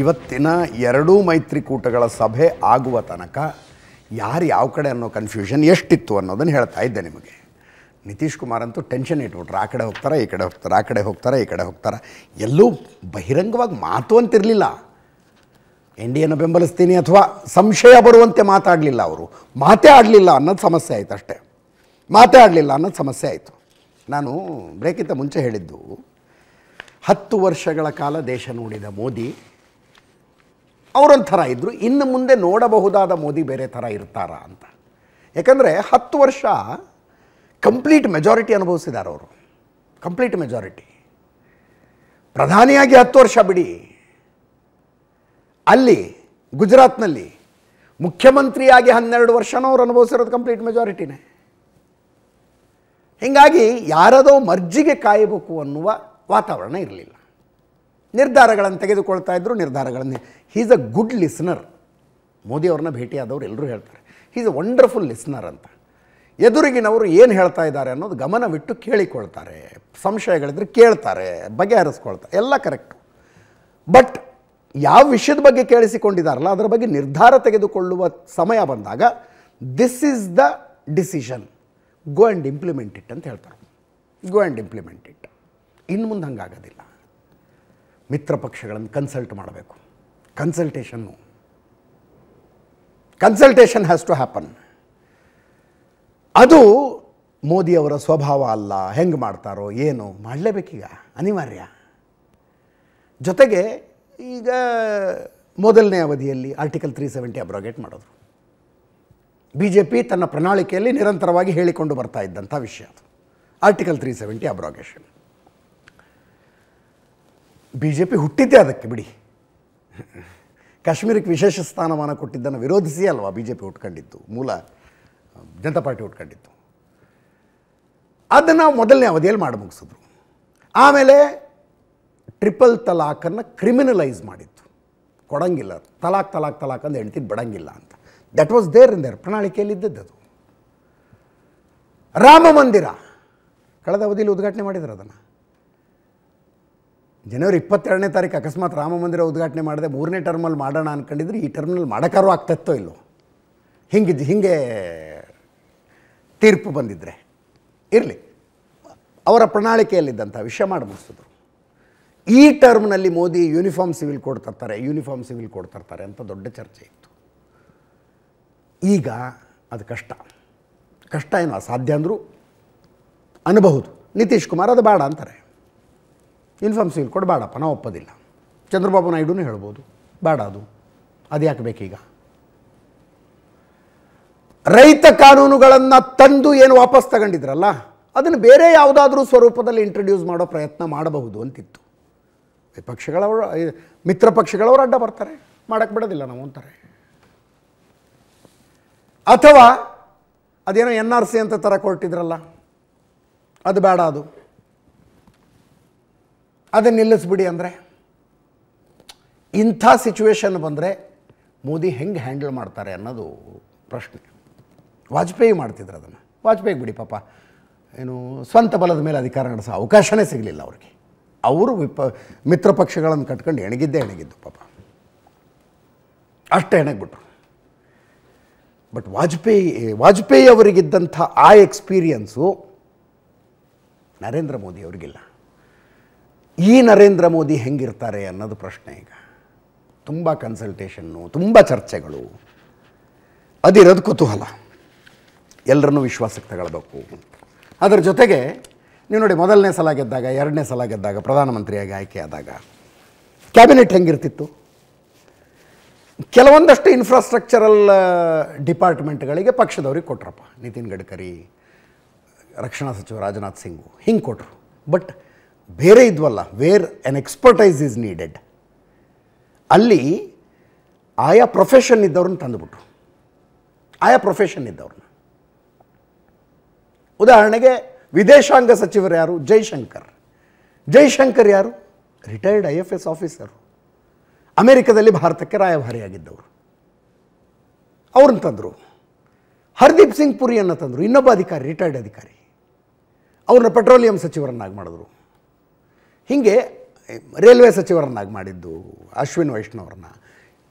ಇವತ್ತಿನ ಎರಡೂ ಮೈತ್ರಿಕೂಟಗಳ ಸಭೆ ಆಗುವ ತನಕ ಯಾರು ಯಾವ ಕಡೆ ಅನ್ನೋ ಕನ್ಫ್ಯೂಷನ್ ಎಷ್ಟಿತ್ತು ಅನ್ನೋದನ್ನು ಹೇಳ್ತಾ ಇದ್ದೆ ನಿಮಗೆ ನಿತೀಶ್ ಕುಮಾರ್ ಅಂತೂ ಟೆನ್ಷನ್ ಇಟ್ಬಿಟ್ರು ಆ ಕಡೆ ಹೋಗ್ತಾರೆ ಈ ಕಡೆ ಹೋಗ್ತಾರೆ ಆ ಕಡೆ ಹೋಗ್ತಾರೆ ಈ ಕಡೆ ಹೋಗ್ತಾರೆ ಎಲ್ಲೂ ಬಹಿರಂಗವಾಗಿ ಮಾತು ಅಂತಿರಲಿಲ್ಲ ಎನ್ ಡಿ ಎನ ಬೆಂಬಲಿಸ್ತೀನಿ ಅಥವಾ ಸಂಶಯ ಬರುವಂತೆ ಮಾತಾಡಲಿಲ್ಲ ಅವರು ಮಾತೇ ಆಡಲಿಲ್ಲ ಅನ್ನೋದು ಸಮಸ್ಯೆ ಆಯಿತು ಅಷ್ಟೇ ಮಾತೇ ಆಡಲಿಲ್ಲ ಅನ್ನೋದು ಸಮಸ್ಯೆ ಆಯಿತು ನಾನು ಬ್ರೇಕಿಂತ ಮುಂಚೆ ಹೇಳಿದ್ದು ಹತ್ತು ವರ್ಷಗಳ ಕಾಲ ದೇಶ ನೋಡಿದ ಮೋದಿ ಅವರೊಂಥರ ಇದ್ದರು ಇನ್ನು ಮುಂದೆ ನೋಡಬಹುದಾದ ಮೋದಿ ಬೇರೆ ಥರ ಇರ್ತಾರಾ ಅಂತ ಯಾಕಂದರೆ ಹತ್ತು ವರ್ಷ ಕಂಪ್ಲೀಟ್ ಮೆಜಾರಿಟಿ ಅನುಭವಿಸಿದ್ದಾರೆ ಅವರು ಕಂಪ್ಲೀಟ್ ಮೆಜಾರಿಟಿ ಪ್ರಧಾನಿಯಾಗಿ ಹತ್ತು ವರ್ಷ ಬಿಡಿ ಅಲ್ಲಿ ಗುಜರಾತ್ನಲ್ಲಿ ಮುಖ್ಯಮಂತ್ರಿಯಾಗಿ ಹನ್ನೆರಡು ವರ್ಷನೂ ಅವ್ರು ಅನುಭವಿಸಿರೋದು ಕಂಪ್ಲೀಟ್ ಮೆಜಾರಿಟಿನೇ ಹೀಗಾಗಿ ಯಾರದೋ ಮರ್ಜಿಗೆ ಕಾಯಬೇಕು ಅನ್ನುವ ವಾತಾವರಣ ಇರಲಿಲ್ಲ ನಿರ್ಧಾರಗಳನ್ನು ತೆಗೆದುಕೊಳ್ತಾ ಇದ್ದರು ನಿರ್ಧಾರಗಳನ್ನು ಈಸ್ ಅ ಗುಡ್ ಲಿಸ್ನರ್ ಮೋದಿಯವ್ರನ್ನ ಭೇಟಿಯಾದವರು ಎಲ್ಲರೂ ಹೇಳ್ತಾರೆ ಇಸ್ ಅ ವಂಡರ್ಫುಲ್ ಲಿಸ್ನರ್ ಅಂತ ಎದುರಿಗಿನವರು ಏನು ಹೇಳ್ತಾ ಇದ್ದಾರೆ ಅನ್ನೋದು ಗಮನವಿಟ್ಟು ಕೇಳಿಕೊಳ್ತಾರೆ ಸಂಶಯಗಳಿದ್ರೆ ಕೇಳ್ತಾರೆ ಬಗೆಹರಿಸ್ಕೊಳ್ತಾರೆ ಎಲ್ಲ ಕರೆಕ್ಟು ಬಟ್ ಯಾವ ವಿಷಯದ ಬಗ್ಗೆ ಕೇಳಿಸಿಕೊಂಡಿದ್ದಾರಲ್ಲ ಅದರ ಬಗ್ಗೆ ನಿರ್ಧಾರ ತೆಗೆದುಕೊಳ್ಳುವ ಸಮಯ ಬಂದಾಗ this is the decision go and implement it ಅಂತ ಹೇಳ್ತಾರೆ ಗೋ ಆ್ಯಂಡ್ ಇಂಪ್ಲಿಮೆಂಟ್ ಇಟ್ ಇನ್ನು ಮುಂದೆ ಹಂಗಾಗೋದಿಲ್ಲ ಮಿತ್ರ ಪಕ್ಷಗಳನ್ನು ಕನ್ಸಲ್ಟ್ ಮಾಡಬೇಕು ಕನ್ಸಲ್ಟೇಷನ್ನು ಕನ್ಸಲ್ಟೇಷನ್ ಹ್ಯಾಸ್ ಟು ಹ್ಯಾಪನ್ ಅದು ಮೋದಿಯವರ ಸ್ವಭಾವ ಅಲ್ಲ ಹೆಂಗೆ ಮಾಡ್ತಾರೋ ಏನು ಮಾಡಲೇಬೇಕೀಗ ಅನಿವಾರ್ಯ ಜೊತೆಗೆ ಈಗ ಮೊದಲನೇ ಅವಧಿಯಲ್ಲಿ ಆರ್ಟಿಕಲ್ ತ್ರೀ ಸೆವೆಂಟಿ ಅಬ್ರೋಗೇಟ್ ಮಾಡೋದು ಬಿ ಜೆ ಪಿ ತನ್ನ ಪ್ರಣಾಳಿಕೆಯಲ್ಲಿ ನಿರಂತರವಾಗಿ ಹೇಳಿಕೊಂಡು ಬರ್ತಾ ಇದ್ದಂಥ ವಿಷಯ ಅದು article three seventy abrogation B J P ಹುಟ್ಟಿದ್ದೆ ಅದಕ್ಕೆ ಬಿಡಿ ಕಾಶ್ಮೀರಕ್ಕೆ ವಿಶೇಷ ಸ್ಥಾನಮಾನ ಕೊಟ್ಟಿದ್ದನ್ನು ವಿರೋಧಿಸಿ ಅಲ್ವಾ ಬಿ ಜೆ ಪಿ ಉಟ್ಕೊಂಡಿತ್ತು ಮೂಲ ಜನತಾ ಪಾರ್ಟಿ ಉಟ್ಕೊಂಡಿತ್ತು ಅದನ್ನು ಮೊದಲನೇ ಅವಧಿಯಲ್ಲಿ ಮಾಡಿ ಮುಗಿಸಿದ್ರು ಆಮೇಲೆ ಟ್ರಿಪಲ್ ತಲಾಖನ್ನು ಕ್ರಿಮಿನಲೈಸ್ ಮಾಡಿತ್ತು ಕೊಡಂಗಿಲ್ಲ ತಲಾಕ್ ತಲಾಕ್ ತಲಾಕ್ ಅಂತ ಹೇಳ್ತಿದ್ದು ಬಿಡಂಗಿಲ್ಲ ಅಂತ that was there in there ಪ್ರಣಾಳಿಕೆಯಲ್ಲಿ ಇದ್ದದ್ದು ಅದು ರಾಮ ಮಂದಿರ ಕಳೆದ ಅವಧಿಯಲ್ಲಿ ಉದ್ಘಾಟನೆ ಮಾಡಿದ್ರು ಅದನ್ನು ಜನವರಿ ಇಪ್ಪತ್ತೆರಡನೇ ತಾರೀಕು ಅಕಸ್ಮಾತ್ ರಾಮ ಮಂದಿರ ಉದ್ಘಾಟನೆ ಮಾಡಿದೆ ಮೂರನೇ ಟರ್ಮಲ್ಲಿ ಮಾಡೋಣ ಅಂದ್ಕೊಂಡಿದ್ರೆ ಈ ಟರ್ಮ್ನಲ್ಲಿ ಮಾಡೋಕ್ಕಾರು ಆಗ್ತತ್ತೋ ಇಲ್ಲೋ ಹಿಂಗಿದ್ದು ಹಿಂಗೆ ತೀರ್ಪು ಬಂದಿದ್ದರೆ ಇರಲಿ ಅವರ ಪ್ರಣಾಳಿಕೆಯಲ್ಲಿದ್ದಂಥ ವಿಷಯ ಮಾಡಿ ಮುಗಿಸಿದ್ರು ಈ ಟರ್ಮ್ನಲ್ಲಿ ಮೋದಿ ಯೂನಿಫಾರ್ಮ್ ಸಿವಿಲ್ ತರ್ತಾರೆ ಯೂನಿಫಾರ್ಮ್ ಸಿವಿಲ್ ತರ್ತಾರೆ ಅಂತ ದೊಡ್ಡ ಚರ್ಚೆ ಇತ್ತು ಈಗ ಅದು ಕಷ್ಟ ಕಷ್ಟ ಏನು ಅಸಾಧ್ಯ ಅಂದರೂ ಅನ್ಬಹುದು ನಿತೀಶ್ ಕುಮಾರ್ ಅದು ಬೇಡ ಅಂತಾರೆ ಇನ್ಫಾರ್ಮ್ ಸೀಲ್ ಕೊಡು ಬೇಡಪ್ಪ ನಾವು ಒಪ್ಪೋದಿಲ್ಲ ಚಂದ್ರಬಾಬು ನಾಯ್ಡುನೂ ಹೇಳ್ಬೋದು ಬೇಡ ಅದು ಅದು ಯಾಕೆ ಬೇಕೀಗ ರೈತ ಕಾನೂನುಗಳನ್ನು ತಂದು ಏನು ವಾಪಸ್ ತಗೊಂಡಿದ್ರಲ್ಲ ಅದನ್ನು ಬೇರೆ ಯಾವುದಾದ್ರೂ ಸ್ವರೂಪದಲ್ಲಿ ಇಂಟ್ರಡ್ಯೂಸ್ ಮಾಡೋ ಪ್ರಯತ್ನ ಮಾಡಬಹುದು ಅಂತಿತ್ತು ವಿಪಕ್ಷಗಳವರು ಮಿತ್ರ ಪಕ್ಷಗಳವರು ಅಡ್ಡ ಬರ್ತಾರೆ ಮಾಡಕ್ಕೆ ಬಿಡೋದಿಲ್ಲ ನಾವು ಅಂತಾರೆ ಅಥವಾ ಅದೇನೋ ಎನ್ ಆರ್ ಸಿ ಅಂತ ಥರ ಕೊಟ್ಟಿದ್ರಲ್ಲ ಅದು ಬೇಡ ಅದು ಅದನ್ನು ನಿಲ್ಲಿಸ್ಬಿಡಿ ಅಂದರೆ ಇಂಥ ಸಿಚುವೇಶನ್ ಬಂದರೆ ಮೋದಿ ಹೆಂಗೆ ಹ್ಯಾಂಡಲ್ ಮಾಡ್ತಾರೆ ಅನ್ನೋದು ಪ್ರಶ್ನೆ ವಾಜಪೇಯಿ ಮಾಡ್ತಿದ್ರು ಅದನ್ನು ವಾಜಪೇಯಿ ಬಿಡಿ ಪಾಪ ಏನು ಸ್ವಂತ ಬಲದ ಮೇಲೆ ಅಧಿಕಾರ ನಡೆಸೋ ಅವಕಾಶವೇ ಸಿಗಲಿಲ್ಲ ಅವ್ರಿಗೆ ಅವರು ವಿಪ ಮಿತ್ರ ಪಕ್ಷಗಳನ್ನು ಕಟ್ಕೊಂಡು ಎಣಗಿದ್ದೇ ಎಣಗಿದ್ದು ಪಾಪ ಅಷ್ಟೇ ಎಣಗಿಬಿಟ್ರು ಬಟ್ ವಾಜಪೇಯಿ ವಾಜಪೇಯಿ ಅವರಿಗಿದ್ದಂಥ ಆ ಎಕ್ಸ್ಪೀರಿಯನ್ಸು ನರೇಂದ್ರ ಮೋದಿ ಅವರಿಗಿಲ್ಲ ಈ ನರೇಂದ್ರ ಮೋದಿ ಹೆಂಗಿರ್ತಾರೆ ಅನ್ನೋದು ಪ್ರಶ್ನೆ ಈಗ ತುಂಬ ಕನ್ಸಲ್ಟೇಷನ್ನು ತುಂಬ ಚರ್ಚೆಗಳು ಅದಿರೋದು ಕುತೂಹಲ ಎಲ್ಲರನ್ನೂ ವಿಶ್ವಾಸಕ್ಕೆ ತಗೊಳ್ಬೇಕು ಅದರ ಜೊತೆಗೆ ನೀವು ನೋಡಿ ಮೊದಲನೇ ಸಲ ಗೆದ್ದಾಗ ಎರಡನೇ ಸಲ ಗೆದ್ದಾಗ ಪ್ರಧಾನಮಂತ್ರಿಯಾಗಿ ಆಯ್ಕೆಯಾದಾಗ ಕ್ಯಾಬಿನೆಟ್ ಹೆಂಗಿರ್ತಿತ್ತು ಕೆಲವೊಂದಷ್ಟು ಇನ್ಫ್ರಾಸ್ಟ್ರಕ್ಚರಲ್ ಡಿಪಾರ್ಟ್ಮೆಂಟ್ಗಳಿಗೆ ಪಕ್ಷದವ್ರಿಗೆ ಕೊಟ್ರಪ್ಪ ನಿತಿನ್ ಗಡ್ಕರಿ ರಕ್ಷಣಾ ಸಚಿವ ರಾಜನಾಥ್ ಸಿಂಗು ಹಿಂಗೆ ಕೊಟ್ಟರು ಬಟ್ ಬೇರೆ ಇದ್ವಲ್ಲ where an expertise is needed ಅಲ್ಲಿ ಆಯಾ ಪ್ರೊಫೆಷನ್ ಇದ್ದವ್ರನ್ನ ತಂದುಬಿಟ್ರು ಆಯಾ ಪ್ರೊಫೆಷನ್ ಇದ್ದವ್ರನ್ನ ಉದಾಹರಣೆಗೆ ವಿದೇಶಾಂಗ ಸಚಿವರು ಯಾರು ಜೈಶಂಕರ್ ಜೈಶಂಕರ್ ಯಾರು retired I F S officer ಅಮೆರಿಕದಲ್ಲಿ ಭಾರತಕ್ಕೆ ರಾಯಭಾರಿಯಾಗಿದ್ದವರು ಅವ್ರನ್ನ ತಂದರು ಹರ್ದೀಪ್ ಸಿಂಗ್ ಪುರಿಯನ್ನು ತಂದರು ಇನ್ನೊಬ್ಬ ಅಧಿಕಾರಿ ರಿಟೈರ್ಡ್ ಅಧಿಕಾರಿ ಅವ್ರನ್ನ ಪೆಟ್ರೋಲಿಯಂ ಸಚಿವರನ್ನಾಗಿ ಮಾಡಿದ್ರು ಹೀಗೆ ರೈಲ್ವೆ ಸಚಿವರನ್ನಾಗಿ ಮಾಡಿದ್ದು ಅಶ್ವಿನ್ ವೈಷ್ಣವ್ರನ್ನ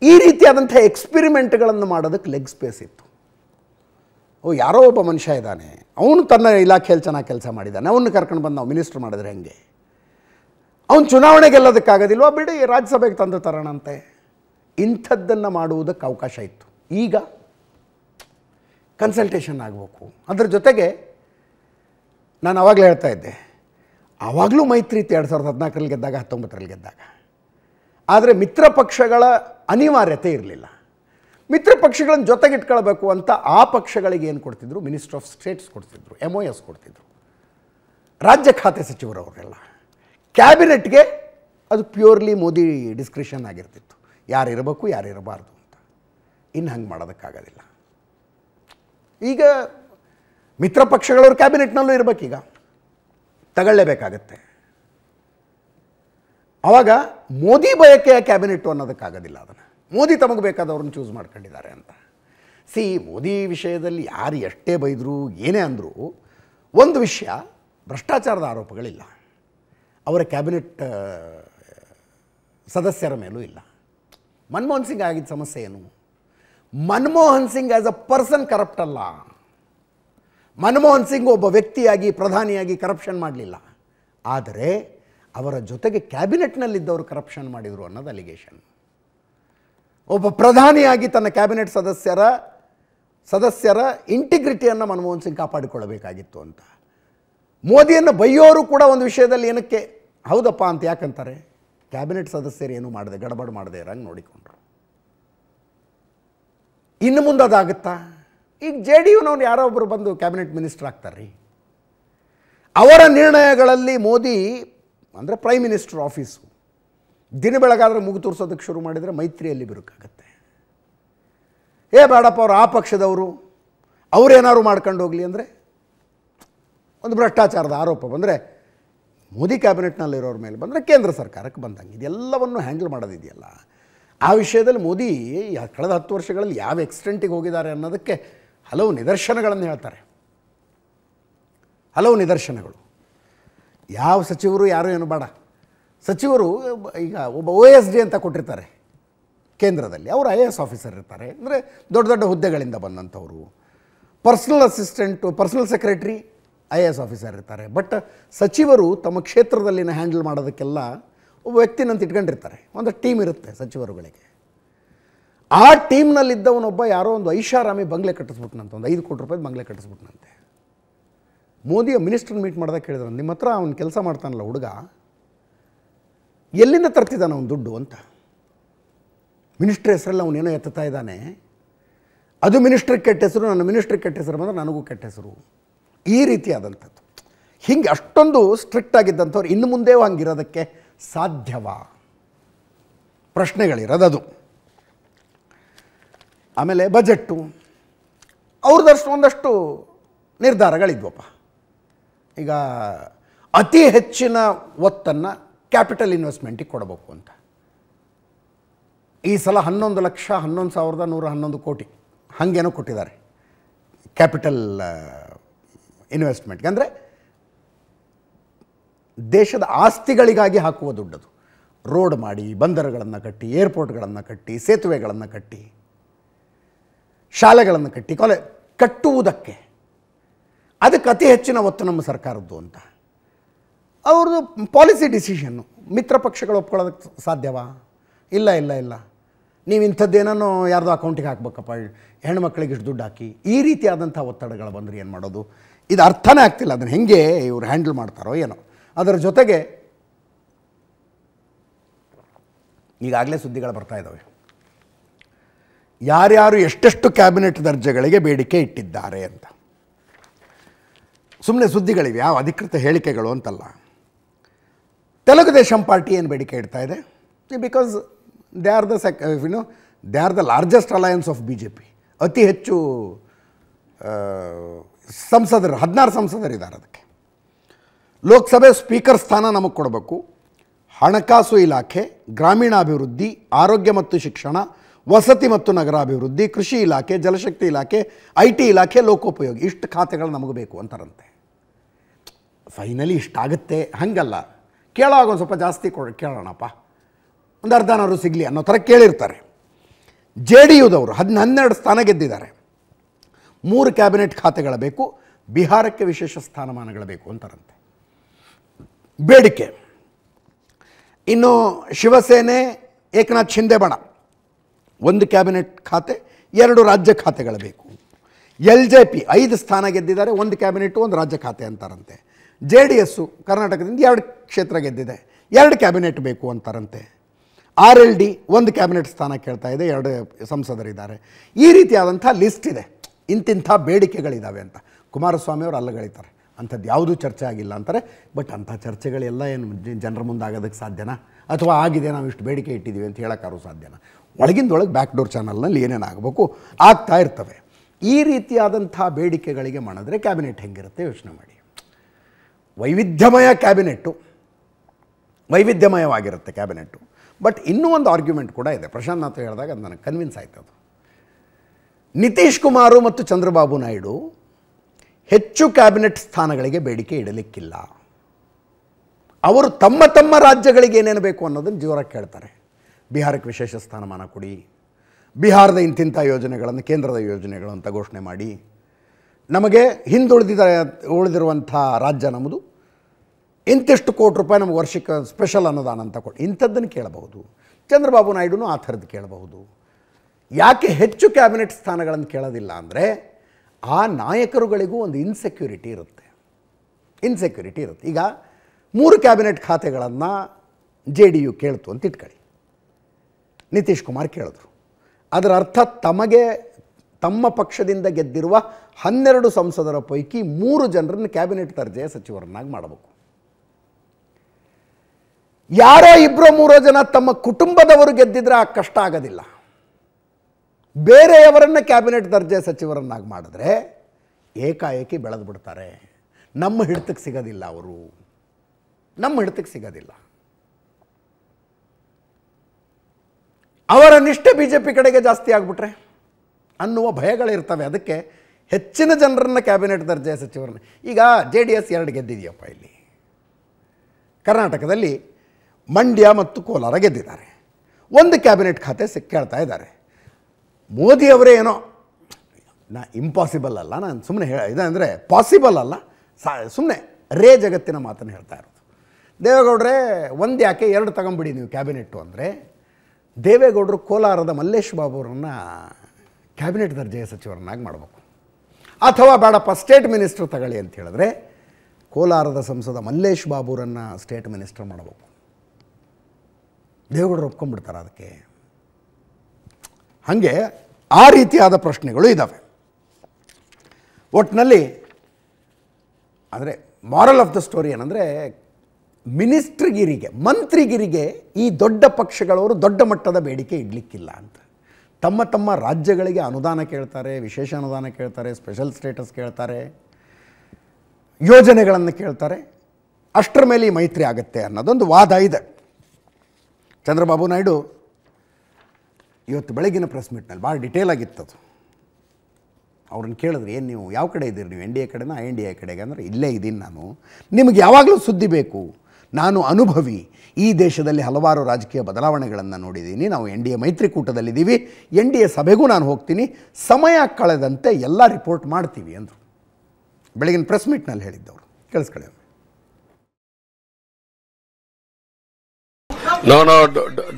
ಈ ರೀತಿಯಾದಂಥ ಎಕ್ಸ್ಪಿರಿಮೆಂಟ್ಗಳನ್ನು ಮಾಡೋದಕ್ಕೆ ಲೆಗ್ ಸ್ಪೇಸ್ ಇತ್ತು ಓ ಯಾರೋ ಒಬ್ಬ ಮನುಷ್ಯ ಇದ್ದಾನೆ ಅವನು ತನ್ನ ಇಲಾಖೆಯಲ್ಲಿ ಚೆನ್ನಾಗಿ ಕೆಲಸ ಮಾಡಿದ್ದಾನೆ ಅವನು ಕರ್ಕೊಂಡು ಬಂದು ನಾವು ಮಿನಿಸ್ಟ್ರ್ ಮಾಡಿದ್ರೆ ಹೆಂಗೆ ಅವನು ಚುನಾವಣೆ ಗೆಲ್ಲೋದಕ್ಕಾಗೋದಿಲ್ವಾ ಬಿಡಿ ರಾಜ್ಯಸಭೆಗೆ ತಂದು ತರೋಣಂತೆ ಇಂಥದ್ದನ್ನು ಮಾಡುವುದಕ್ಕೆ ಅವಕಾಶ ಇತ್ತು ಈಗ ಕನ್ಸಲ್ಟೇಷನ್ ಆಗಬೇಕು ಅದರ ಜೊತೆಗೆ ನಾನು ಅವಾಗಲೇ ಹೇಳ್ತಾ ಇದ್ದೆ ಆವಾಗಲೂ ಮೈತ್ರಿ ಇತ್ತು ಎರಡು ಸಾವಿರದ ಹದಿನಾಲ್ಕರಲ್ಲಿ ಗೆದ್ದಾಗ ಹತ್ತೊಂಬತ್ತರಲ್ಲಿ ಗೆದ್ದಾಗ ಆದರೆ ಮಿತ್ರ ಪಕ್ಷಗಳ ಅನಿವಾರ್ಯತೆ ಇರಲಿಲ್ಲ ಮಿತ್ರ ಪಕ್ಷಗಳನ್ನು ಇಟ್ಕೊಳ್ಬೇಕು ಅಂತ ಆ ಪಕ್ಷಗಳಿಗೆ ಏನು ಕೊಡ್ತಿದ್ರು ಮಿನಿಸ್ಟ್ರ್ ಆಫ್ ಸ್ಟೇಟ್ಸ್ ಕೊಡ್ತಿದ್ರು ಎಮ್ ಒ ಎಸ್ ಕೊಡ್ತಿದ್ರು ರಾಜ್ಯ ಖಾತೆ ಸಚಿವರು ಅವರೆಲ್ಲ ಕ್ಯಾಬಿನೆಟ್ಗೆ ಅದು ಪ್ಯೂರ್ಲಿ ಮೋದಿ ಡಿಸ್ಕ್ರಿಷನ್ ಆಗಿರ್ತಿತ್ತು ಯಾರು ಇರಬೇಕು ಯಾರು ಇರಬಾರ್ದು ಅಂತ ಇನ್ನು ಹಂಗೆ ಮಾಡೋದಕ್ಕಾಗೋದಿಲ್ಲ ಈಗ ಮಿತ್ರ ಪಕ್ಷಗಳವ್ರ ಕ್ಯಾಬಿನೆಟ್ನಲ್ಲೂ ಇರಬೇಕೀಗ ತಗೊಳ್ಳೇಬೇಕಾಗತ್ತೆ ಆವಾಗ ಮೋದಿ ಬಯಕೆಯ ಕ್ಯಾಬಿನೆಟ್ಟು ಅನ್ನೋದಕ್ಕಾಗೋದಿಲ್ಲ ಅದನ್ನು ಮೋದಿ ತಮಗೆ ಬೇಕಾದವ್ರನ್ನ ಚೂಸ್ ಮಾಡ್ಕೊಂಡಿದ್ದಾರೆ ಅಂತ ಸಿ ಮೋದಿ ವಿಷಯದಲ್ಲಿ ಯಾರು ಎಷ್ಟೇ ಬೈದರು ಏನೇ ಅಂದರೂ ಒಂದು ವಿಷಯ ಭ್ರಷ್ಟಾಚಾರದ ಆರೋಪಗಳಿಲ್ಲ ಅವರ ಕ್ಯಾಬಿನೆಟ್ ಸದಸ್ಯರ ಮೇಲೂ ಇಲ್ಲ ಮನಮೋಹನ್ ಸಿಂಗ್ ಆಗಿದ್ದ ಸಮಸ್ಯೆ ಏನು Manmohan Singh as a person corrupt ಅಲ್ಲ ಮನಮೋಹನ್ ಸಿಂಗ್ ಒಬ್ಬ ವ್ಯಕ್ತಿಯಾಗಿ ಪ್ರಧಾನಿಯಾಗಿ ಕರಪ್ಷನ್ ಮಾಡಲಿಲ್ಲ ಆದರೆ ಅವರ ಜೊತೆಗೆ ಕ್ಯಾಬಿನೆಟ್ನಲ್ಲಿದ್ದವರು ಕರಪ್ಷನ್ ಮಾಡಿದರು ಅನ್ನೋದು ಅಲಿಗೇಷನ್ ಒಬ್ಬ ಪ್ರಧಾನಿಯಾಗಿ ತನ್ನ ಕ್ಯಾಬಿನೆಟ್ ಸದಸ್ಯರ ಸದಸ್ಯರ ಇಂಟಿಗ್ರಿಟಿಯನ್ನು ಮನಮೋಹನ್ ಸಿಂಗ್ ಕಾಪಾಡಿಕೊಳ್ಳಬೇಕಾಗಿತ್ತು ಅಂತ ಮೋದಿಯನ್ನು ಬೈಯೋರು ಕೂಡ ಒಂದು ವಿಷಯದಲ್ಲಿ ಏನಕ್ಕೆ ಹೌದಪ್ಪ ಅಂತ ಯಾಕಂತಾರೆ ಕ್ಯಾಬಿನೆಟ್ ಸದಸ್ಯರು ಏನು ಮಾಡದೆ ಗಡಬಡ ಮಾಡದೆ ಇರಂಗೆ ನೋಡಿಕೊಂಡ್ರು ಇನ್ನು ಮುಂದೆ ಅದಾಗುತ್ತಾ ಈಗ ಜೆ ಡಿ ಯುನವ್ರು ಯಾರೋ ಒಬ್ಬರು ಬಂದು ಕ್ಯಾಬಿನೆಟ್ ಮಿನಿಸ್ಟರ್ ಆಗ್ತಾರೆ ರೀ ಅವರ ನಿರ್ಣಯಗಳಲ್ಲಿ ಮೋದಿ ಅಂದರೆ ಪ್ರೈಮ್ ಮಿನಿಸ್ಟರ್ ಆಫೀಸು ದಿನ ಬೆಳಗಾದರೆ ಮುಗು ತೋರಿಸೋದಕ್ಕೆ ಶುರು ಮಾಡಿದರೆ ಮೈತ್ರಿಯಲ್ಲಿ ಬಿರುಕಾಗತ್ತೆ ಏ ಬೇಡಪ್ಪ ಅವರು ಆ ಪಕ್ಷದವರು ಅವರೇನಾದ್ರು ಮಾಡ್ಕೊಂಡು ಹೋಗಲಿ ಅಂದರೆ ಒಂದು ಭ್ರಷ್ಟಾಚಾರದ ಆರೋಪ ಬಂದರೆ ಮೋದಿ ಕ್ಯಾಬಿನೆಟ್ನಲ್ಲಿರೋರ ಮೇಲೆ ಬಂದರೆ ಕೇಂದ್ರ ಸರ್ಕಾರಕ್ಕೆ ಬಂದಂಗೆ ಇದೆಲ್ಲವನ್ನು ಹ್ಯಾಂಡಲ್ ಮಾಡೋದಿದೆಯಲ್ಲ ಆ ವಿಷಯದಲ್ಲಿ ಮೋದಿ ಕಳೆದ ಹತ್ತು ವರ್ಷಗಳಲ್ಲಿ ಯಾವ ಎಕ್ಸ್ಟೆಂಟಿಗೆ ಹೋಗಿದ್ದಾರೆ ಅನ್ನೋದಕ್ಕೆ ಹಲವು ನಿದರ್ಶನಗಳನ್ನು ಹೇಳ್ತಾರೆ ಹಲವು ನಿದರ್ಶನಗಳು ಯಾವ ಸಚಿವರು ಯಾರು ಏನು ಬೇಡ ಸಚಿವರು ಈಗ ಒಬ್ಬ ಒ ಎಸ್ ಡಿ ಅಂತ ಕೊಟ್ಟಿರ್ತಾರೆ ಕೇಂದ್ರದಲ್ಲಿ ಅವರು ಐ ಎ ಎಸ್ ಆಫೀಸರ್ ಇರ್ತಾರೆ ಅಂದರೆ ದೊಡ್ಡ ದೊಡ್ಡ ಹುದ್ದೆಗಳಿಂದ ಬಂದಂಥವರು personal assistant personal secretary I A S officer ಇರ್ತಾರೆ ಬಟ್ ಸಚಿವರು ತಮ್ಮ ಕ್ಷೇತ್ರದಲ್ಲಿನ ಹ್ಯಾಂಡಲ್ ಮಾಡೋದಕ್ಕೆಲ್ಲ ಒಬ್ಬ ವ್ಯಕ್ತಿನಂತ ಇಟ್ಕೊಂಡಿರ್ತಾರೆ ಒಂದು ಟೀಮ್ ಇರುತ್ತೆ ಸಚಿವರುಗಳಿಗೆ ಆ ಟೀಮ್ನಲ್ಲಿದ್ದವನೊಬ್ಬ ಯಾರೋ ಒಂದು ಐಷಾರಾಮಿ ಬಂಗ್ಲೆ ಕಟ್ಟಿಸ್ಬಿಟ್ನಂತೆ ಒಂದು ಐದು ಕೋಟಿ ರೂಪಾಯಿ ಬಂಗ್ಲೆ ಕಟ್ಟಿಸ್ಬಿಟ್ನಂತೆ ಮೋದಿಯ ಮಿನಿಸ್ಟರ್ ಮೀಟ್ ಮಾಡಿದಾಗ ಕೇಳಿದ್ರು ನಿಮ್ಮ ಹತ್ರ ಅವ್ನು ಕೆಲಸ ಮಾಡ್ತಾನಲ್ಲ ಹುಡುಗ ಎಲ್ಲಿಂದ ತರ್ತಿದ್ದಾನೆ ಅವನು ದುಡ್ಡು ಅಂತ ಮಿನಿಸ್ಟ್ರ್ ಹೆಸರಲ್ಲಿ ಅವನೇನೋ ಎತ್ತುತ್ತಾ ಇದ್ದಾನೆ ಅದು ಮಿನಿಸ್ಟ್ರಿಗೆ ಕೆಟ್ಟ ಹೆಸರು ನನ್ನ ಮಿನಿಸ್ಟ್ರಿಗೆ ಕೆಟ್ಟ ಹೆಸರು ಬಂದರೆ ನನಗೂ ಕೆಟ್ಟ ಹೆಸರು ಈ ಆದಂಥದ್ದು ಹಿಂಗೆ ಅಷ್ಟೊಂದು ಸ್ಟ್ರಿಕ್ಟ್ ಆಗಿದ್ದಂಥವ್ರು ಇನ್ನು ಮುಂದೆ ಹಂಗಿರೋದಕ್ಕೆ ಸಾಧ್ಯವಾ ಪ್ರಶ್ನೆಗಳಿರೋದದು ಆಮೇಲೆ ಬಜೆಟ್ಟು ಅವ್ರದಷ್ಟು ಒಂದಷ್ಟು ನಿರ್ಧಾರಗಳಿದ್ವಪ್ಪ ಈಗ ಅತಿ ಹೆಚ್ಚಿನ ಒತ್ತನ್ನು ಕ್ಯಾಪಿಟಲ್ ಇನ್ವೆಸ್ಟ್ಮೆಂಟಿಗೆ ಕೊಡಬೇಕು ಅಂತ ಈ ಸಲ ಹನ್ನೊಂದು ಲಕ್ಷ ಹನ್ನೊಂದು ಸಾವಿರದ ನೂರ ಹನ್ನೊಂದು ಕೋಟಿ ಹಾಗೇನೋ ಕೊಟ್ಟಿದ್ದಾರೆ ಕ್ಯಾಪಿಟಲ್ ಇನ್ವೆಸ್ಟ್ಮೆಂಟ್ಗೆ ಅಂದರೆ ದೇಶದ ಆಸ್ತಿಗಳಿಗಾಗಿ ಹಾಕುವ ದುಡ್ಡದು ರೋಡ್ ಮಾಡಿ ಬಂದರುಗಳನ್ನು ಕಟ್ಟಿ ಏರ್ಪೋರ್ಟ್ಗಳನ್ನು ಕಟ್ಟಿ ಸೇತುವೆಗಳನ್ನು ಕಟ್ಟಿ ಶಾಲೆಗಳನ್ನು ಕಟ್ಟಿ ಕೊಲೆ ಕಟ್ಟುವುದಕ್ಕೆ ಅದಕ್ಕೆ ಅತಿ ಹೆಚ್ಚಿನ ಒತ್ತು ನಮ್ಮ ಸರ್ಕಾರದ್ದು ಅಂತ ಅವ್ರದ್ದು ಪಾಲಿಸಿ ಡಿಸಿಷನ್ನು ಮಿತ್ರ ಪಕ್ಷಗಳು ಒಪ್ಕೊಳ್ಳೋದಕ್ಕೆ ಸಾಧ್ಯವಾ ಇಲ್ಲ ಇಲ್ಲ ಇಲ್ಲ ನೀವು ಇಂಥದ್ದೇನೋ ಯಾರ್ದೋ ಅಕೌಂಟಿಗೆ ಹಾಕ್ಬೇಕಪ್ಪ ಹೆಣ್ಮಕ್ಳಿಗೆ ಇಷ್ಟು ದುಡ್ಡು ಹಾಕಿ ಈ ರೀತಿಯಾದಂಥ ಒತ್ತಡಗಳು ಬಂದರೆ ಏನು ಮಾಡೋದು ಇದು ಅರ್ಥನೇ ಆಗ್ತಿಲ್ಲ ಅದನ್ನು ಹೆಂಗೆ ಇವರು ಹ್ಯಾಂಡಲ್ ಮಾಡ್ತಾರೋ ಏನೋ ಅದರ ಜೊತೆಗೆ ಈಗಾಗಲೇ ಸುದ್ದಿಗಳು ಬರ್ತಾ ಇದ್ದಾವೆ ಯಾರ್ಯಾರು ಎಷ್ಟೆಷ್ಟು ಕ್ಯಾಬಿನೆಟ್ ದರ್ಜೆಗಳಿಗೆ ಬೇಡಿಕೆ ಇಟ್ಟಿದ್ದಾರೆ ಅಂತ ಸುಮ್ಮನೆ ಸುದ್ದಿಗಳಿವೆ ಯಾವ ಅಧಿಕೃತ ಹೇಳಿಕೆಗಳು ಅಂತಲ್ಲ ತೆಲುಗು ದೇಶಂ ಪಾರ್ಟಿ ಏನು ಬೇಡಿಕೆ ಇಡ್ತಾ ಇದೆ because they are the sec you know they are the largest alliance of B J P ಅತಿ ಹೆಚ್ಚು ಸಂಸದರು ಹದಿನಾರು ಸಂಸದರಿದ್ದಾರೆ ಅದಕ್ಕೆ ಲೋಕಸಭೆ ಸ್ಪೀಕರ್ ಸ್ಥಾನ ನಮಗೆ ಕೊಡಬೇಕು ಹಣಕಾಸು ಇಲಾಖೆ ಗ್ರಾಮೀಣಾಭಿವೃದ್ಧಿ ಆರೋಗ್ಯ ಮತ್ತು ಶಿಕ್ಷಣ ವಸತಿ ಮತ್ತು ನಗರಾಭಿವೃದ್ಧಿ ಕೃಷಿ ಇಲಾಖೆ ಜಲಶಕ್ತಿ ಇಲಾಖೆ ಐ ಟಿ ಇಲಾಖೆ ಲೋಕೋಪಯೋಗಿ ಇಷ್ಟು ಖಾತೆಗಳು ನಮಗೆ ಬೇಕು ಅಂತಾರಂತೆ ಫೈನಲಿ ಇಷ್ಟಾಗುತ್ತೆ ಹಾಗಲ್ಲ ಕೇಳೋವಾಗ ಒಂದು ಸ್ವಲ್ಪ ಜಾಸ್ತಿ ಕೊ ಕೇಳೋಣಪ್ಪ ಒಂದು ಅರ್ಧನಾರು ಸಿಗಲಿ ಅನ್ನೋ ಥರ ಕೇಳಿರ್ತಾರೆ ಜೆ ಡಿ ಯುದವರು ಹದಿನ ಹನ್ನೆರಡು ಸ್ಥಾನ ಗೆದ್ದಿದ್ದಾರೆ ಮೂರು ಕ್ಯಾಬಿನೆಟ್ ಖಾತೆಗಳ ಬೇಕು ಬಿಹಾರಕ್ಕೆ ವಿಶೇಷ ಸ್ಥಾನಮಾನಗಳು ಬೇಕು ಅಂತಾರಂತೆ ಬೇಡಿಕೆ ಇನ್ನು ಶಿವಸೇನೆ ಏಕನಾಥ್ ಶಿಂದೆ ಬಣ ಒಂದು ಕ್ಯಾಬಿನೆಟ್ ಖಾತೆ ಎರಡು ರಾಜ್ಯ ಖಾತೆಗಳು ಬೇಕು ಎಲ್ ಜೆ ಪಿ ಐದು ಸ್ಥಾನ ಗೆದ್ದಿದ್ದಾರೆ ಒಂದು ಕ್ಯಾಬಿನೆಟ್ಟು ಒಂದು ರಾಜ್ಯ ಖಾತೆ ಅಂತಾರಂತೆ ಜೆ ಡಿ ಎಸ್ಸು ಕರ್ನಾಟಕದಿಂದ ಎರಡು ಕ್ಷೇತ್ರ ಗೆದ್ದಿದೆ ಎರಡು ಕ್ಯಾಬಿನೆಟ್ ಬೇಕು ಅಂತಾರಂತೆ ಆರ್ ಎಲ್ ಡಿ ಒಂದು ಕ್ಯಾಬಿನೆಟ್ ಸ್ಥಾನ ಕೇಳ್ತಾ ಇದೆ ಎರಡು ಸಂಸದರಿದ್ದಾರೆ ಈ ರೀತಿಯಾದಂಥ ಲಿಸ್ಟ್ ಇದೆ ಇಂತಿಂಥ ಬೇಡಿಕೆಗಳಿದ್ದಾವೆ ಅಂತ ಕುಮಾರಸ್ವಾಮಿ ಅವರು ಅಲ್ಲಗಳಿತಾರೆ ಅಂಥದ್ದು ಯಾವುದೂ ಚರ್ಚೆ ಆಗಿಲ್ಲ ಅಂತಾರೆ ಬಟ್ ಅಂಥ ಚರ್ಚೆಗಳೆಲ್ಲ ಏನು ಜನರ ಮುಂದೆ ಆಗೋದಕ್ಕೆ ಸಾಧ್ಯನಾ ಅಥವಾ ಆಗಿದೆ ನಾವು ಇಷ್ಟು ಬೇಡಿಕೆ ಇಟ್ಟಿದ್ದೀವಿ ಅಂತ ಹೇಳೋಕ್ಕಾರು ಸಾಧ್ಯನಾ ಒಳಗಿಂದೊಳಗೆ ಬ್ಯಾಕ್ ಡೋರ್ ಚಾನಲ್ನಲ್ಲಿ ಏನೇನಾಗಬೇಕು ಆಗ್ತಾ ಇರ್ತವೆ ಈ ರೀತಿಯಾದಂಥ ಬೇಡಿಕೆಗಳಿಗೆ ಮಾಡಿದ್ರೆ ಕ್ಯಾಬಿನೆಟ್ ಹೆಂಗಿರುತ್ತೆ ಯೋಚನೆ ಮಾಡಿ ವೈವಿಧ್ಯಮಯ ಕ್ಯಾಬಿನೆಟ್ಟು ವೈವಿಧ್ಯಮಯವಾಗಿರುತ್ತೆ ಕ್ಯಾಬಿನೆಟ್ಟು ಬಟ್ ಇನ್ನೂ ಒಂದು ಆರ್ಗ್ಯುಮೆಂಟ್ ಕೂಡ ಇದೆ ಪ್ರಶಾಂತ್ ನಾಥ್ ಹೇಳಿದಾಗ ಅದು ನನಗೆ ಕನ್ವಿನ್ಸ್ ಆಯ್ತು ಅದು ನಿತೀಶ್ ಕುಮಾರು ಮತ್ತು ಚಂದ್ರಬಾಬು ನಾಯ್ಡು ಹೆಚ್ಚು ಕ್ಯಾಬಿನೆಟ್ ಸ್ಥಾನಗಳಿಗೆ ಬೇಡಿಕೆ ಇಡಲಿಕ್ಕಿಲ್ಲ ಅವರು ತಮ್ಮ ತಮ್ಮ ರಾಜ್ಯಗಳಿಗೆ ಏನೇನು ಬೇಕು ಅನ್ನೋದನ್ನು ಜೋರಾಗಿ ಕೇಳ್ತಾರೆ ಬಿಹಾರಕ್ಕೆ ವಿಶೇಷ ಸ್ಥಾನಮಾನ ಕೊಡಿ ಬಿಹಾರದ ಇಂತಿಂಥ ಯೋಜನೆಗಳನ್ನು ಕೇಂದ್ರದ ಯೋಜನೆಗಳು ಅಂತ ಘೋಷಣೆ ಮಾಡಿ ನಮಗೆ ಹಿಂದುಳಿದಿದ ಉಳಿದಿರುವಂಥ ರಾಜ್ಯ ನಮ್ಮದು ಇಂತಿಷ್ಟು ಕೋಟಿ ರೂಪಾಯಿ ನಮಗೆ ವರ್ಷಕ್ಕೆ ಸ್ಪೆಷಲ್ ಅನುದಾನ ಅಂತ ಕೊಟ್ಟು ಇಂಥದ್ದನ್ನು ಕೇಳಬಹುದು ಚಂದ್ರಬಾಬು ನಾಯ್ಡು ಆ ಥರದ್ದು ಕೇಳಬಹುದು ಯಾಕೆ ಹೆಚ್ಚು ಕ್ಯಾಬಿನೆಟ್ ಸ್ಥಾನಗಳನ್ನು ಕೇಳೋದಿಲ್ಲ ಅಂದರೆ ಆ ನಾಯಕರುಗಳಿಗೂ ಒಂದು ಇನ್ಸೆಕ್ಯೂರಿಟಿ ಇರುತ್ತೆ ಇನ್ಸೆಕ್ಯೂರಿಟಿ ಇರುತ್ತೆ ಈಗ ಮೂರು ಕ್ಯಾಬಿನೆಟ್ ಖಾತೆಗಳನ್ನು ಜೆ ಡಿ ಯು ಕೇಳ್ತು ಅಂತ ಇಟ್ಕೊಳ್ಳಿ ನಿತೀಶ್ ಕುಮಾರ್ ಕೇಳಿದ್ರು ಅದರ ಅರ್ಥ ತಮಗೆ ತಮ್ಮ ಪಕ್ಷದಿಂದ ಗೆದ್ದಿರುವ ಹನ್ನೆರಡು ಸಂಸದರ ಪೈಕಿ ಮೂರು ಜನರನ್ನು ಕ್ಯಾಬಿನೆಟ್ ದರ್ಜೆಯ ಸಚಿವರನ್ನಾಗಿ ಮಾಡಬೇಕು ಯಾರೋ ಇಬ್ಬರೋ ಮೂರೋ ಜನ ತಮ್ಮ ಕುಟುಂಬದವರು ಗೆದ್ದಿದ್ರೆ ಆ ಕಷ್ಟ ಆಗೋದಿಲ್ಲ ಬೇರೆಯವರನ್ನು ಕ್ಯಾಬಿನೆಟ್ ದರ್ಜೆಯ ಸಚಿವರನ್ನಾಗಿ ಮಾಡಿದ್ರೆ ಏಕಾಏಕಿ ಬೆಳೆದು ಬಿಡ್ತಾರೆ ನಮ್ಮ ಹಿಡಿತಕ್ಕೆ ಸಿಗೋದಿಲ್ಲ ಅವರು ನಮ್ಮ ಹಿಡಿತಕ್ಕೆ ಸಿಗೋದಿಲ್ಲ ಅವರ ನಿಷ್ಠೆ ಬಿ ಜೆ ಪಿ ಕಡೆಗೆ ಜಾಸ್ತಿ ಆಗ್ಬಿಟ್ರೆ ಅನ್ನುವ ಭಯಗಳಿರ್ತವೆ ಅದಕ್ಕೆ ಹೆಚ್ಚಿನ ಜನರನ್ನು ಕ್ಯಾಬಿನೆಟ್ ದರ್ಜೆಯ ಸಚಿವರನ್ನ ಈಗ ಜೆ ಡಿ ಎಸ್ ಎರಡು ಗೆದ್ದಿದೆಯಪ್ಪ ಇಲ್ಲಿ ಕರ್ನಾಟಕದಲ್ಲಿ ಮಂಡ್ಯ ಮತ್ತು ಕೋಲಾರ ಗೆದ್ದಿದ್ದಾರೆ ಒಂದು ಕ್ಯಾಬಿನೆಟ್ ಖಾತೆ ಸಿಕ್ಕೇಳ್ತಾ ಕೇಳ್ತಾ ಇದ್ದಾರೆ ಮೋದಿಯವರೇ ಏನೋ ನಾ ಇಂಪಾಸಿಬಲ್ ಅಲ್ಲ ನಾನು ಸುಮ್ಮನೆ ಹೇಳ ಇದಂದರೆ ಪಾಸಿಬಲ್ ಅಲ್ಲ ಸಾ ಸುಮ್ಮನೆ ರೇ ಜಗತ್ತಿನ ಮಾತನ್ನು ಹೇಳ್ತಾ ಇರೋದು ದೇವೇಗೌಡರೇ ಒಂದು ಯಾಕೆ ಎರಡು ತಗೊಂಬಿಡಿ ನೀವು ಕ್ಯಾಬಿನೆಟ್ಟು ಅಂದರೆ ದೇವೇಗೌಡರು ಕೋಲಾರದ ಮಲ್ಲೇಶ್ ಬಾಬು ಕ್ಯಾಬಿನೆಟ್ ದರ್ಜೆಯ ಸಚಿವರನ್ನಾಗಿ ಮಾಡಬೇಕು ಅಥವಾ ಬೇಡಪ್ಪ ಸ್ಟೇಟ್ ಮಿನಿಸ್ಟರ್ ತಗೊಳ್ಳಿ ಅಂತ ಹೇಳಿದ್ರೆ ಕೋಲಾರದ ಸಂಸದ ಮಲ್ಲೇಶ್ ಬಾಬುರನ್ನು ಸ್ಟೇಟ್ ಮಿನಿಸ್ಟರ್ ಮಾಡಬೇಕು ದೇವೇಗೌಡರು ಒಪ್ಕೊಂಡ್ಬಿಡ್ತಾರೆ ಅದಕ್ಕೆ ಹಾಗೆ ಆ ರೀತಿಯಾದ ಪ್ರಶ್ನೆಗಳು ಇದ್ದಾವೆ ಒಟ್ಟಿನಲ್ಲಿ ಅಂದರೆ ಮಾರಲ್ ಆಫ್ ದ ಸ್ಟೋರಿ ಏನಂದರೆ ಮಿನಿಸ್ಟ್ರಿಗಿರಿಗೆ ಮಂತ್ರಿಗಿರಿಗೆ ಈ ದೊಡ್ಡ ಪಕ್ಷಗಳವರು ದೊಡ್ಡ ಮಟ್ಟದ ಬೇಡಿಕೆ ಇಡಲಿಕ್ಕಿಲ್ಲ ಅಂತ ತಮ್ಮ ತಮ್ಮ ರಾಜ್ಯಗಳಿಗೆ ಅನುದಾನ ಕೇಳ್ತಾರೆ ವಿಶೇಷ ಅನುದಾನ ಕೇಳ್ತಾರೆ ಸ್ಪೆಷಲ್ ಸ್ಟೇಟಸ್ ಕೇಳ್ತಾರೆ ಯೋಜನೆಗಳನ್ನು ಕೇಳ್ತಾರೆ ಅಷ್ಟರ ಮೇಲೆ ಈ ಮೈತ್ರಿ ಆಗುತ್ತೆ ಅನ್ನೋದೊಂದು ವಾದ ಇದೆ ಚಂದ್ರಬಾಬು ನಾಯ್ಡು ಇವತ್ತು ಬೆಳಗಿನ ಪ್ರೆಸ್ ಮೀಟ್ನಲ್ಲಿ ಭಾಳ ಡಿಟೇಲ್ ಅದು ಅವ್ರನ್ನ ಕೇಳಿದ್ರೆ ಏನು ನೀವು ಯಾವ ಕಡೆ ಇದ್ದೀರಿ ನೀವು ಎನ್ ಡಿ ಎ ಕಡೆನ ಐ ಎನ್ ಡಿ ಎ ಕಡೆಗೆ ಅಂದರೆ ಇಲ್ಲೇ ಇದ್ದೀನಿ ನಾನು ನಿಮಗೆ ಯಾವಾಗಲೂ ಸುದ್ದಿ ಬೇಕು ನಾನು ಅನುಭವಿ ಈ ದೇಶದಲ್ಲಿ ಹಲವಾರು ರಾಜಕೀಯ ಬದಲಾವಣೆಗಳನ್ನು ನೋಡಿದ್ದೀನಿ ನಾವು ಎನ್ ಡಿ ಎ ಮೈತ್ರಿಕೂಟದಲ್ಲಿದ್ದೀವಿ ಎನ್ ಡಿ ಎ ಸಭೆಗೂ ನಾನು ಹೋಗ್ತೀನಿ ಸಮಯ ಕಳೆದಂತೆ ಎಲ್ಲ ರಿಪೋರ್ಟ್ ಮಾಡ್ತೀವಿ ಅಂದರು ಬೆಳಗಿನ ಪ್ರೆಸ್ ಮೀಟ್ನಲ್ಲಿ ಹೇಳಿದ್ದವರು ಕೇಳಿಸ್ಕೊಳ್ಳಿ no no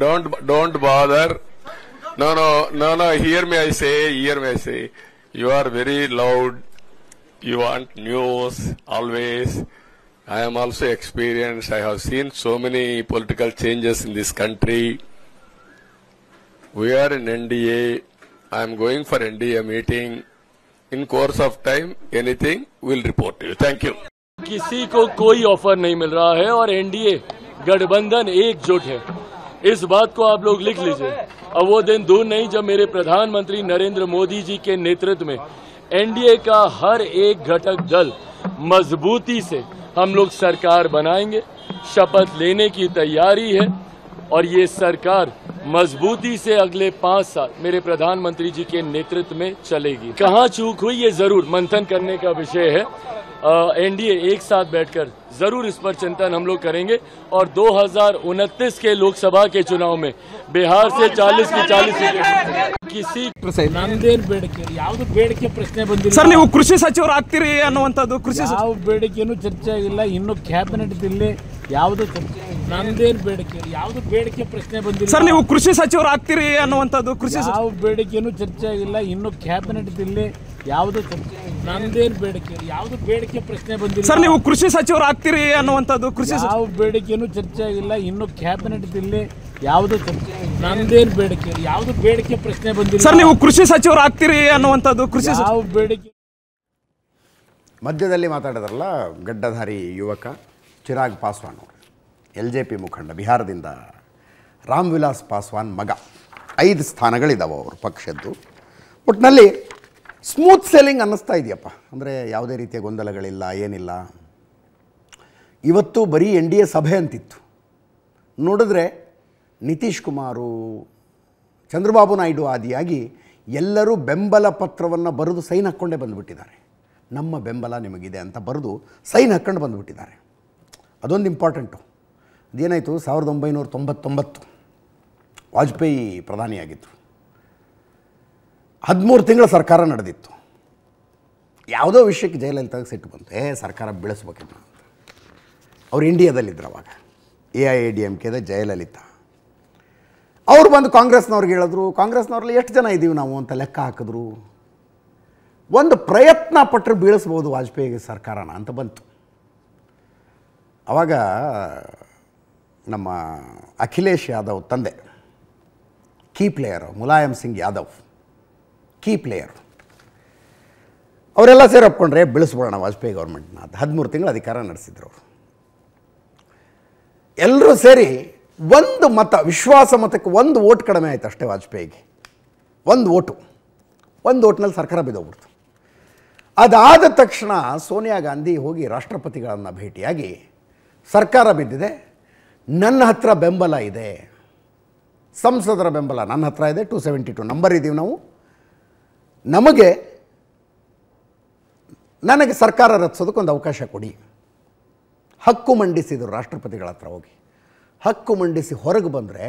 don't, don't bother. No, no no, no, hear me, I say, hear me, I say. You are very loud. You want news, always. I am also experienced. I have seen so many political changes in this country. We are in NDA. I am going for NDA meeting. In course of time, anything will report to you. Thank you. किसी को कोई offer नहीं मिल रहा है और NDA गठबंधन एकजुट है इस बात को आप लोग लिख लीजिए अब वो दिन दूर नहीं जब मेरे प्रधानमंत्री नरेंद्र मोदी जी के नेतृत्व में एनडीए का हर एक घटक दल मजबूती से हम लोग सरकार बनाएंगे शपथ लेने की तैयारी है और ये सरकार मजबूती से अगले पाँच साल मेरे प्रधानमंत्री जी के नेतृत्व में चलेगी कहाँ चूक हुई ये जरूर मंथन करने का विषय है एन एनडीए एक साथ बैठकर जरूर इस पर चिंतन हम लोग करेंगे और दो के लोकसभा के चुनाव में बिहार से 40 की चालीस किसी प्रश्न बंद सर नहीं कृषि सचिव आगती कृषि बेड़े चर्चा इन कैबिनेट दिल्ली चर्चा ನಂದೇನ್ ಬೇಡಿಕೆ ಯಾವುದು ಬೇಡಿಕೆ ಪ್ರಶ್ನೆ ಬಂದಿಲ್ಲ ಸರ್ ನೀವು ಕೃಷಿ ಸಚಿವರು ಆಗ್ತೀರಿ ಅನ್ನುವಂಥದ್ದು ಕೃಷಿ ಯಾವ ಬೇಡಿಕೆಯೂ ಚರ್ಚೆ ಆಗಿಲ್ಲ ಇನ್ನು ಕ್ಯಾಬಿನೆಟ್ ಇಲ್ಲಿ ಯಾವುದು ಚರ್ಚೆ ನಮ್ದೇನು ಬೇಡಿಕೆ ಯಾವುದು ಬೇಡಿಕೆ ಪ್ರಶ್ನೆ ಬಂದಿಲ್ಲ ಸರ್ ನೀವು ಕೃಷಿ ಸಚಿವರು ಆಗ್ತೀರಿ ಅನ್ನುವಂಥದ್ದು ಕೃಷಿ ಯಾವ ಬೇಡಿಕೆಯೂ ಚರ್ಚೆ ಆಗಿಲ್ಲ ಇನ್ನು ಕ್ಯಾಬಿನೆಟ್ ಇಲ್ಲಿ ಯಾವುದು ಚರ್ಚೆ ನಮ್ದೇನು ಬೇಡಿಕೆ ಯಾವುದು ಬೇಡಿಕೆ ಪ್ರಶ್ನೆ ಬಂದಿಲ್ಲ ಸರ್ ನೀವು ಕೃಷಿ ಸಚಿವರು ಆಗ್ತೀರಿ ಅನ್ನುವಂಥದ್ದು ಕೃಷಿ ಯಾವ ಬೇಡಿಕೆ ಮಧ್ಯದಲ್ಲಿ ಮಾತಾಡೋದ್ರಲ್ಲ ಗಡ್ಡಧಾರಿ ಯುವಕ ಚಿರಾಗ್ ಪಾಸ್ವಾನ್ ಅವರು ಎಲ್ ಜೆ ಪಿ ಮುಖಂಡ ಬಿಹಾರದಿಂದ ರಾಮ್ ವಿಲಾಸ್ ಪಾಸ್ವಾನ್ ಮಗ ಐದು ಸ್ಥಾನಗಳಿದ್ದಾವೆ ಅವರು ಪಕ್ಷದ್ದು ಒಟ್ಟಿನಲ್ಲಿ ಸ್ಮೂತ್ ಸೆಲ್ಲಿಂಗ್ ಅನ್ನಿಸ್ತಾ ಇದೆಯಪ್ಪ ಅಂದರೆ ಯಾವುದೇ ರೀತಿಯ ಗೊಂದಲಗಳಿಲ್ಲ ಏನಿಲ್ಲ ಇವತ್ತು ಬರೀ ಎನ್ ಡಿ ಎ ಸಭೆ ಅಂತಿತ್ತು ನೋಡಿದ್ರೆ ನಿತೀಶ್ ಕುಮಾರು ಚಂದ್ರಬಾಬು ನಾಯ್ಡು ಆದಿಯಾಗಿ ಎಲ್ಲರೂ ಬೆಂಬಲ ಪತ್ರವನ್ನು ಬರೆದು ಸೈನ್ ಹಾಕ್ಕೊಂಡೇ ಬಂದುಬಿಟ್ಟಿದ್ದಾರೆ ನಮ್ಮ ಬೆಂಬಲ ನಿಮಗಿದೆ ಅಂತ ಬರೆದು ಸೈನ್ ಹಾಕ್ಕೊಂಡು ಬಂದುಬಿಟ್ಟಿದ್ದಾರೆ ಅದೊಂದು ಇಂಪಾರ್ಟೆಂಟು ಅದೇನಾಯಿತು ಸಾವಿರದ ಒಂಬೈನೂರ ತೊಂಬತ್ತೊಂಬತ್ತು ವಾಜಪೇಯಿ ಪ್ರಧಾನಿಯಾಗಿತ್ತು ಹದಿಮೂರು ತಿಂಗಳ ಸರ್ಕಾರ ನಡೆದಿತ್ತು ಯಾವುದೋ ವಿಷಯಕ್ಕೆ ಜಯಲಲಿತಾಗ ಸಿಟ್ಟು ಬಂತು ಏ ಸರ್ಕಾರ ಬೆಳೆಸ್ಬೇಕಿದ್ರು ಅಂತ ಅವ್ರು ಇಂಡಿಯಾದಲ್ಲಿದ್ದರು ಅವಾಗ A I A D M ಕೆದ ಜಯಲಲಿತಾ ಅವ್ರು ಬಂದು ಕಾಂಗ್ರೆಸ್ನವ್ರಿಗೆ ಹೇಳಿದ್ರು ಕಾಂಗ್ರೆಸ್ನವ್ರಲ್ಲಿ ಎಷ್ಟು ಜನ ಇದ್ದೀವಿ ನಾವು ಅಂತ ಲೆಕ್ಕ ಹಾಕಿದ್ರು ಒಂದು ಪ್ರಯತ್ನ ಪಟ್ಟರೆ ಬೀಳಿಸ್ಬೋದು ವಾಜಪೇಯಿಗೆ ಸರ್ಕಾರನ ಅಂತ ಬಂತು ಆವಾಗ ನಮ್ಮ ಅಖಿಲೇಶ್ ಯಾದವ್ ತಂದೆ key player Mulayam Singh Yadav key player ಅವರೆಲ್ಲ ಒಪ್ಕೊಂಡ್ರೆ ಬೆಳೆಸ್ಬಿಡೋಣ ವಾಜಪೇಯಿ ಗೌರ್ಮೆಂಟ್ನ ಅದು ಹದಿಮೂರು ತಿಂಗಳು ಅಧಿಕಾರ ನಡೆಸಿದ್ರು ಅವರು ಎಲ್ಲರೂ ಸೇರಿ ಒಂದು ಮತ ವಿಶ್ವಾಸ ಮತಕ್ಕೆ ಒಂದು ಓಟ್ ಕಡಿಮೆ ಆಯಿತು ಅಷ್ಟೇ ವಾಜಪೇಯಿಗೆ ಒಂದು ಓಟು ಒಂದು ಓಟ್ನಲ್ಲಿ ಸರ್ಕಾರ ಬಿದ್ದೋಗ್ಬಿಡ್ತು ಅದಾದ ತಕ್ಷಣ ಸೋನಿಯಾ ಗಾಂಧಿ ಹೋಗಿ ರಾಷ್ಟ್ರಪತಿಗಳನ್ನು ಭೇಟಿಯಾಗಿ ಸರ್ಕಾರ ಬಿದ್ದಿದೆ ನನ್ನ ಹತ್ರ ಬೆಂಬಲ ಇದೆ ಸಂಸದರ ಬೆಂಬಲ ನನ್ನ ಹತ್ರ ಇದೆ ಟು ಸೆವೆಂಟಿ ಟು ನಂಬರ್ ಇದ್ದೀವಿ ನಾವು ನಮಗೆ ನನಗೆ ಸರ್ಕಾರ ರಚಿಸೋದಕ್ಕೊಂದು ಅವಕಾಶ ಕೊಡಿ ಹಕ್ಕು ಮಂಡಿಸಿದರು ರಾಷ್ಟ್ರಪತಿಗಳ ಹತ್ರ ಹೋಗಿ ಹಕ್ಕು ಮಂಡಿಸಿ ಹೊರಗೆ ಬಂದರೆ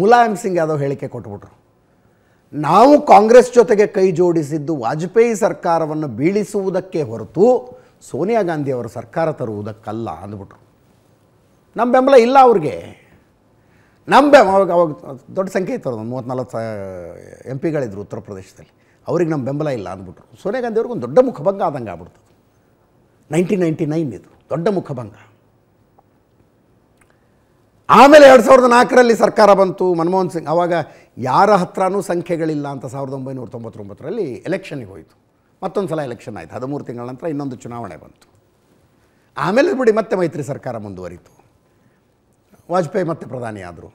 ಮುಲಾಯಂ ಸಿಂಗ್ ಯಾದವ್ ಹೇಳಿಕೆ ಕೊಟ್ಬಿಟ್ರು ನಾವು ಕಾಂಗ್ರೆಸ್ ಜೊತೆಗೆ ಕೈ ಜೋಡಿಸಿದ್ದು ವಾಜಪೇಯಿ ಸರ್ಕಾರವನ್ನು ಬೀಳಿಸುವುದಕ್ಕೆ ಹೊರತು ಸೋನಿಯಾ ಗಾಂಧಿ ಅವರು ಸರ್ಕಾರ ತರುವುದಕ್ಕಲ್ಲ ಅಂದ್ಬಿಟ್ರು ನಮ್ಮ ಬೆಂಬಲ ಇಲ್ಲ ಅವ್ರಿಗೆ ನಮ್ಮ ಬೆಂಬ ಅವಾಗ ಅವಾಗ ದೊಡ್ಡ ಸಂಖ್ಯೆ ಇತ್ತು ಒಂದು ಮೂವತ್ತ್ನಾಲ್ಕು ಎಂ ಪಿಗಳಿದ್ರು ಉತ್ತರ ಪ್ರದೇಶದಲ್ಲಿ ಅವ್ರಿಗೆ ನಮ್ಮ ಬೆಂಬಲ ಇಲ್ಲ ಅಂದ್ಬಿಟ್ರು ಸೋನಿಯಾ ಗಾಂಧಿ ಅವ್ರಿಗೊಂದು ದೊಡ್ಡ ಮುಖಭಂಗ ಆದಂಗೆ ಆಗ್ಬಿಡ್ತದೆ ನೈನ್ಟೀನ್ ನೈಂಟಿ ನೈನ್ ಇದು ದೊಡ್ಡ ಮುಖಭಂಗ ಆಮೇಲೆ ಎರಡು ಸಾವಿರದ ನಾಲ್ಕರಲ್ಲಿ ಸರ್ಕಾರ ಬಂತು ಮನಮೋಹನ್ ಸಿಂಗ್ ಅವಾಗ ಯಾರ ಹತ್ರನೂ ಸಂಖ್ಯೆಗಳಿಲ್ಲ ಅಂತ ಸಾವಿರದ ಒಂಬೈನೂರ ತೊಂಬತ್ತೊಂಬತ್ತರಲ್ಲಿ ಎಲೆಕ್ಷನ್ಗೆ ಹೋಯಿತು ಮತ್ತೊಂದು ಸಲ ಎಲೆಕ್ಷನ್ ಆಯಿತು ಹದಿಮೂರು ತಿಂಗಳ ನಂತರ ಇನ್ನೊಂದು ಚುನಾವಣೆ ಬಂತು ಆಮೇಲೆ ಬಿಡಿ ಮತ್ತೆ ಮೈತ್ರಿ ಸರ್ಕಾರ ಮುಂದುವರಿತು ವಾಜಪೇಯಿ ಮತ್ತೆ ಪ್ರಧಾನಿ ಆದರು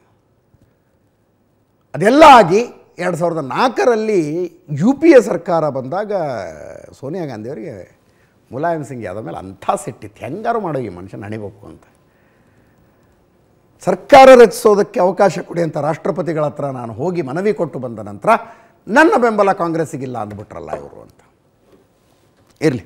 ಅದೆಲ್ಲ ಆಗಿ ಎರಡು ಸಾವಿರದ ನಾಲ್ಕರಲ್ಲಿ ಯು ಪಿ ಎ ಸರ್ಕಾರ ಬಂದಾಗ ಸೋನಿಯಾ ಗಾಂಧಿಯವರಿಗೆ ಮುಲಾಯಂ ಸಿಂಗ್ ಯಾದವ್ ಮೇಲೆ ಅಂಥ ಸಿಟ್ಟಿತ್ತು ಹೆಂಗಾರು ಮಾಡೋ ಈ ಮನುಷ್ಯ ನಡಿಬೇಕು ಅಂತ ಸರ್ಕಾರ ರಚಿಸೋದಕ್ಕೆ ಅವಕಾಶ ಕೊಡಿ ಅಂತ ರಾಷ್ಟ್ರಪತಿಗಳ ಹತ್ರ ನಾನು ಹೋಗಿ ಮನವಿ ಕೊಟ್ಟು ಬಂದ ನಂತರ ನನ್ನ ಬೆಂಬಲ ಕಾಂಗ್ರೆಸ್ಸಿಗಿಲ್ಲ ಅಂದ್ಬಿಟ್ರಲ್ಲ ಇವರು ಅಂತ ಇರಲಿ